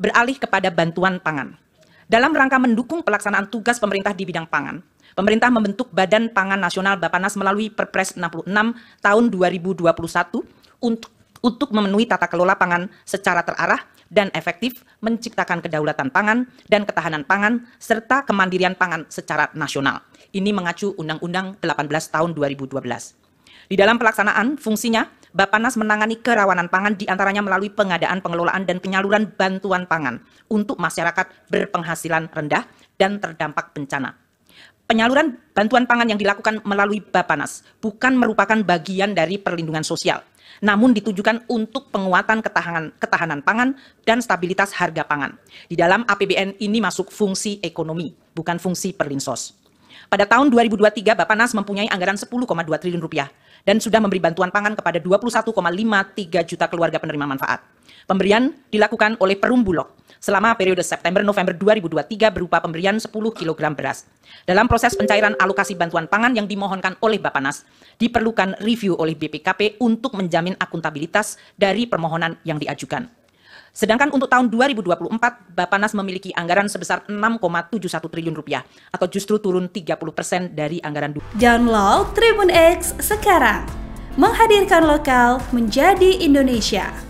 beralih kepada bantuan pangan. Dalam rangka mendukung pelaksanaan tugas pemerintah di bidang pangan, pemerintah membentuk Badan Pangan Nasional Bapanas melalui Perpres 66 tahun 2021 untuk untuk memenuhi tata kelola pangan secara terarah dan efektif, menciptakan kedaulatan pangan dan ketahanan pangan, serta kemandirian pangan secara nasional. Ini mengacu Undang-Undang 18 tahun 2012. Di dalam pelaksanaan fungsinya, Bapanas menangani kerawanan pangan diantaranya melalui pengadaan pengelolaan dan penyaluran bantuan pangan untuk masyarakat berpenghasilan rendah dan terdampak bencana. Penyaluran bantuan pangan yang dilakukan melalui Bapanas bukan merupakan bagian dari perlindungan sosial, namun ditujukan untuk penguatan ketahanan, ketahanan pangan dan stabilitas harga pangan. Di dalam APBN ini masuk fungsi ekonomi, bukan fungsi perlinsos. Pada tahun 2023, Bapak Nas mempunyai anggaran 10,2 triliun rupiah dan sudah memberi bantuan pangan kepada 21,53 juta keluarga penerima manfaat. Pemberian dilakukan oleh Perum Bulog selama periode September-November 2023 berupa pemberian 10 kg beras. Dalam proses pencairan alokasi bantuan pangan yang dimohonkan oleh Bapak Nas diperlukan review oleh BPKP untuk menjamin akuntabilitas dari permohonan yang diajukan. Sedangkan untuk tahun 2024, Bapanas memiliki anggaran sebesar 6,71 triliun rupiah atau justru turun 30 persen dari anggaran. Download Tribun X sekarang, menghadirkan lokal menjadi Indonesia.